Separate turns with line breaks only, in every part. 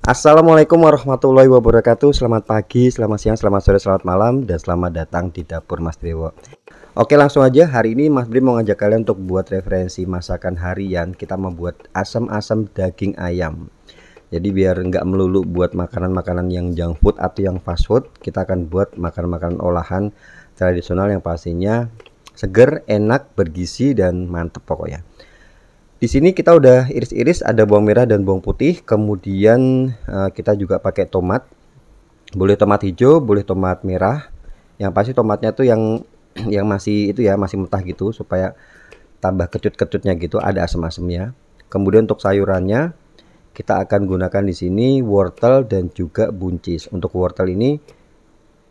Assalamualaikum warahmatullahi wabarakatuh Selamat pagi, selamat siang, selamat sore, selamat malam Dan selamat datang di dapur Mas Dewo Oke langsung aja hari ini Mas Bri mau ngajak kalian untuk buat referensi masakan harian Kita membuat asam-asam daging ayam Jadi biar nggak melulu buat makanan-makanan yang junk food atau yang fast food Kita akan buat makanan-makanan olahan tradisional yang pastinya seger, enak, bergizi, dan mantep pokoknya di sini kita udah iris-iris ada bawang merah dan bawang putih, kemudian eh, kita juga pakai tomat. Boleh tomat hijau, boleh tomat merah. Yang pasti tomatnya tuh yang yang masih itu ya, masih mentah gitu supaya tambah kecut-kecutnya gitu, ada asam-asamnya. Kemudian untuk sayurannya kita akan gunakan di sini wortel dan juga buncis. Untuk wortel ini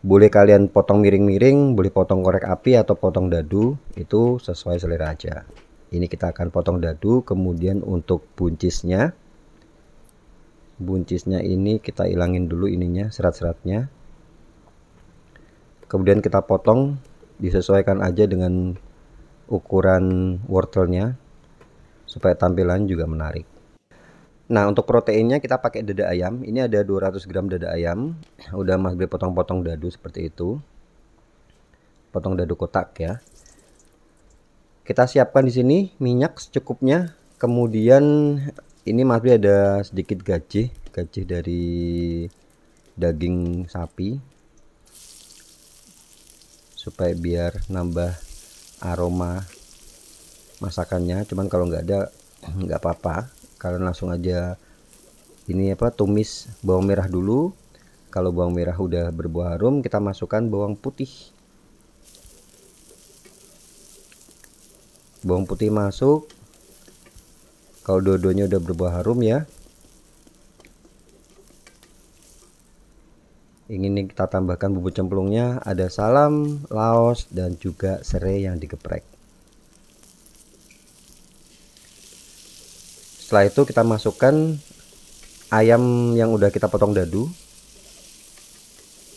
boleh kalian potong miring-miring, boleh potong korek api atau potong dadu, itu sesuai selera aja ini kita akan potong dadu kemudian untuk buncisnya buncisnya ini kita ilangin dulu ininya serat-seratnya kemudian kita potong disesuaikan aja dengan ukuran wortelnya supaya tampilan juga menarik Nah untuk proteinnya kita pakai dada ayam Ini ada 200 gram dada ayam Udah mas beli potong-potong dadu seperti itu Potong dadu kotak ya kita siapkan di sini minyak secukupnya kemudian ini masih ada sedikit gaji gaji dari daging sapi supaya biar nambah aroma masakannya cuman kalau nggak ada nggak apa-apa kalian langsung aja ini apa tumis bawang merah dulu kalau bawang merah udah berbuah harum kita masukkan bawang putih bawang putih masuk kalau dodonya udah berubah harum ya ingin kita tambahkan bumbu cemplungnya ada salam laos dan juga serai yang digeprek setelah itu kita masukkan ayam yang udah kita potong dadu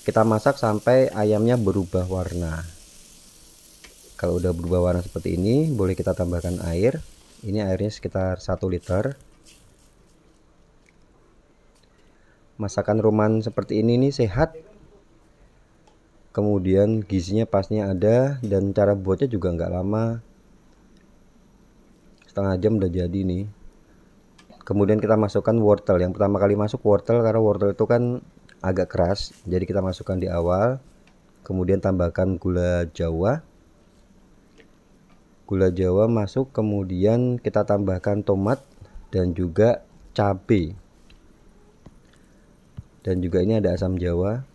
kita masak sampai ayamnya berubah warna kalau udah berubah warna seperti ini boleh kita tambahkan air ini airnya sekitar 1 liter masakan rumahan seperti ini nih sehat kemudian gizinya pasnya ada dan cara buatnya juga nggak lama setengah jam udah jadi nih kemudian kita masukkan wortel yang pertama kali masuk wortel karena wortel itu kan agak keras jadi kita masukkan di awal kemudian tambahkan gula jawa gula jawa masuk kemudian kita tambahkan tomat dan juga cabai dan juga ini ada asam jawa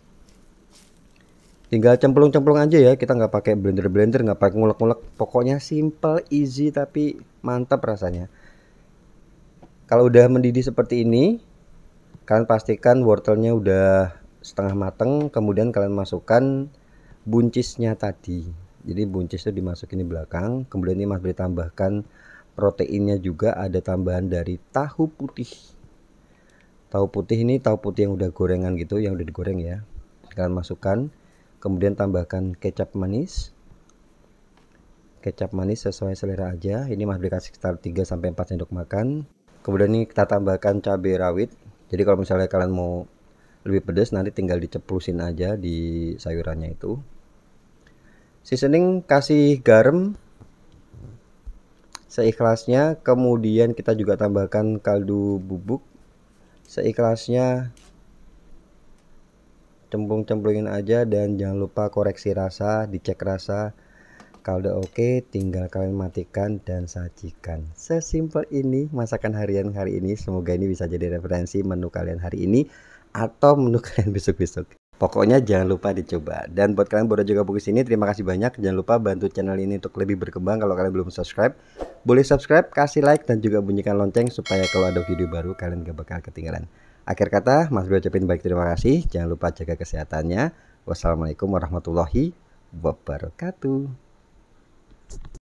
tinggal cemplung-cemplung aja ya kita nggak pakai blender-blender nggak pakai ngulek-ngulek pokoknya simple easy tapi mantap rasanya kalau udah mendidih seperti ini kalian pastikan wortelnya udah setengah mateng kemudian kalian masukkan buncisnya tadi jadi buncis itu dimasukin di belakang kemudian ini mas ditambahkan proteinnya juga ada tambahan dari tahu putih tahu putih ini tahu putih yang udah gorengan gitu yang udah digoreng ya kalian masukkan kemudian tambahkan kecap manis kecap manis sesuai selera aja ini mas dikasih sekitar 3 sampai empat sendok makan kemudian ini kita tambahkan cabai rawit jadi kalau misalnya kalian mau lebih pedas nanti tinggal diceplusin aja di sayurannya itu seasoning kasih garam seikhlasnya kemudian kita juga tambahkan kaldu bubuk seikhlasnya cemplung-cemplungin aja dan jangan lupa koreksi rasa dicek rasa kalau udah oke tinggal kalian matikan dan sajikan sesimpel ini masakan harian hari ini semoga ini bisa jadi referensi menu kalian hari ini atau menu kalian besok-besok Pokoknya jangan lupa dicoba. Dan buat kalian baru juga buku sini, terima kasih banyak. Jangan lupa bantu channel ini untuk lebih berkembang kalau kalian belum subscribe. Boleh subscribe, kasih like, dan juga bunyikan lonceng supaya kalau ada video baru kalian gak bakal ketinggalan. Akhir kata, Mas Bro ucapin baik terima kasih. Jangan lupa jaga kesehatannya. Wassalamualaikum warahmatullahi wabarakatuh.